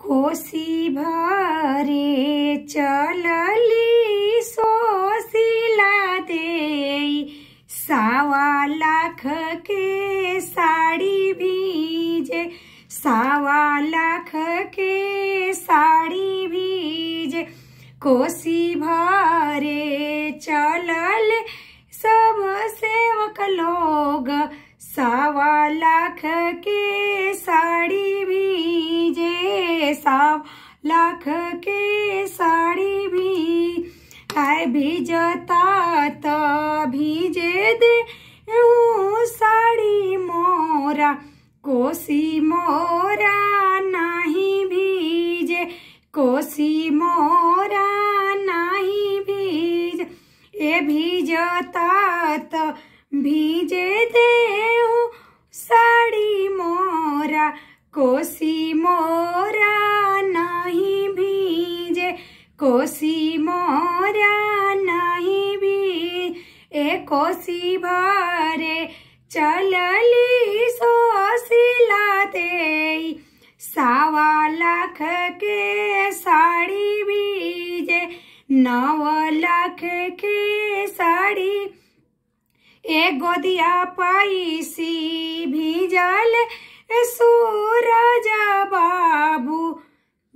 कोसी भारे चलली सोसिला दे सावा लाख के साड़ी बीज सावा लाख के साड़ी बीज कोसी भारे चलल सब सेवक लोग सावा लाख के लाख के साड़ी भी आए भीजता तो भीजे दे साड़ी मोरा कोसी मोरा नहीं भीजे कोसी मोरा नहीं भीज ए भीजता तो भीजे दे साड़ी मोरा कोसी कोसी मोरा नहीं भी ए कोसी भारे चलली सो सिला सावा लाख के साड़ी बीजे नव लाख के साड़ी ए गोदिया पाई सी भीजल सू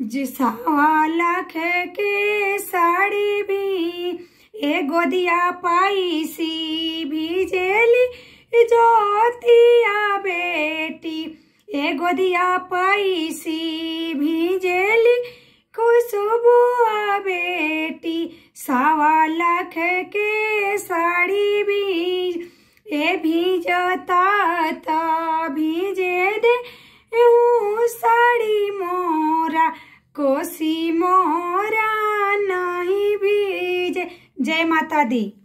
जिसावाला के साड़ी भी ए गोदिया पाई सी भीजेली जोतिया बेटी ए गोदिया पाई सी खुशबुआ बेटी सावा जय माता दी